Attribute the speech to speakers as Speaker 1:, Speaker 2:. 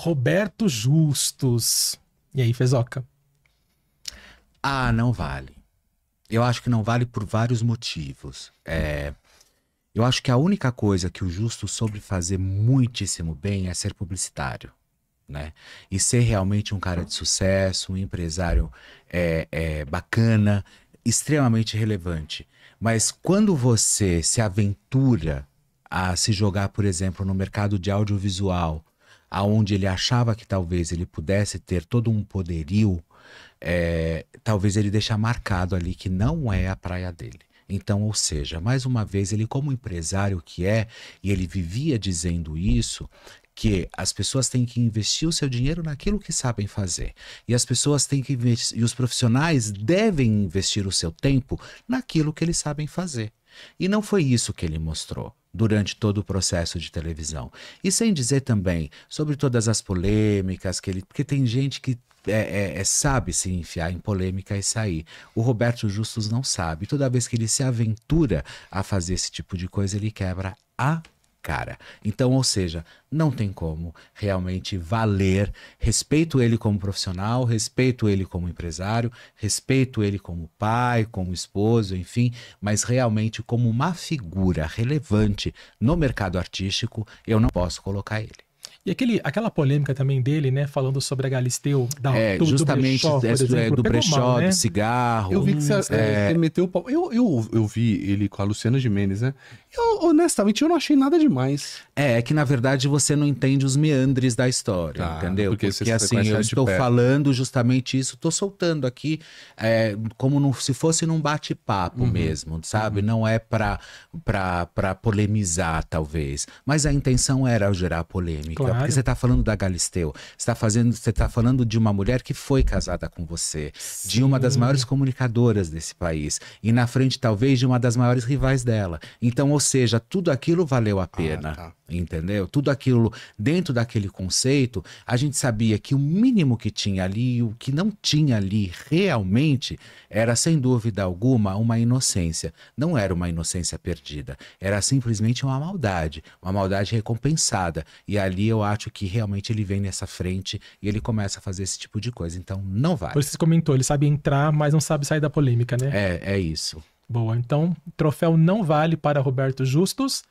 Speaker 1: Roberto Justus. E aí, Fezoca? Ah, não vale. Eu acho que não vale por vários motivos. É... Eu acho que a única coisa que o Justo soube fazer muitíssimo bem é ser publicitário. Né? E ser realmente um cara de sucesso, um empresário é, é, bacana, extremamente relevante. Mas quando você se aventura a se jogar, por exemplo, no mercado de audiovisual, aonde ele achava que talvez ele pudesse ter todo um poderio, é, talvez ele deixe marcado ali que não é a praia dele. Então, ou seja, mais uma vez, ele, como empresário que é, e ele vivia dizendo isso, que as pessoas têm que investir o seu dinheiro naquilo que sabem fazer. E as pessoas têm que investir, e os profissionais devem investir o seu tempo naquilo que eles sabem fazer. E não foi isso que ele mostrou durante todo o processo de televisão. E sem dizer também sobre todas as polêmicas que ele. Porque tem gente que é, é, é, sabe se enfiar em polêmica e sair. O Roberto Justus não sabe. Toda vez que ele se aventura a fazer esse tipo de coisa, ele quebra a cara. Então, ou seja, não tem como realmente valer. Respeito ele como profissional, respeito ele como empresário, respeito ele como pai, como esposo, enfim, mas realmente como uma figura relevante no mercado artístico, eu não posso colocar ele. E aquele, aquela polêmica também dele, né, falando sobre a Galisteu, da, é, do, justamente do Brechó, exemplo, é, do brechó, mal, né? do cigarro. Eu vi que você, é, é... meteu o pau. Eu, eu, eu vi ele com a Luciana Gimenez, né? Eu, honestamente, eu não achei nada demais. É, é que na verdade você não entende os meandres da história, tá, entendeu? Porque, porque, porque assim, eu estou falando justamente isso, estou soltando aqui é, como no, se fosse num bate-papo uhum. mesmo, sabe? Uhum. Não é para polemizar, talvez. Mas a intenção era gerar polêmica claro. porque você está falando da Galisteu, está fazendo, você está falando de uma mulher que foi casada com você, Sim. de uma das maiores comunicadoras desse país e na frente talvez de uma das maiores rivais dela. Então, ou seja, tudo aquilo valeu a ah, pena. Ah, tá entendeu? Tudo aquilo dentro daquele conceito, a gente sabia que o mínimo que tinha ali, o que não tinha ali realmente, era sem dúvida alguma uma inocência. Não era uma inocência perdida, era simplesmente uma maldade, uma maldade recompensada. E ali eu acho que realmente ele vem nessa frente e ele começa a fazer esse tipo de coisa. Então não vale. Por isso você comentou, ele sabe entrar, mas não sabe sair da polêmica, né? É, é isso. Boa, então, troféu não vale para Roberto Justus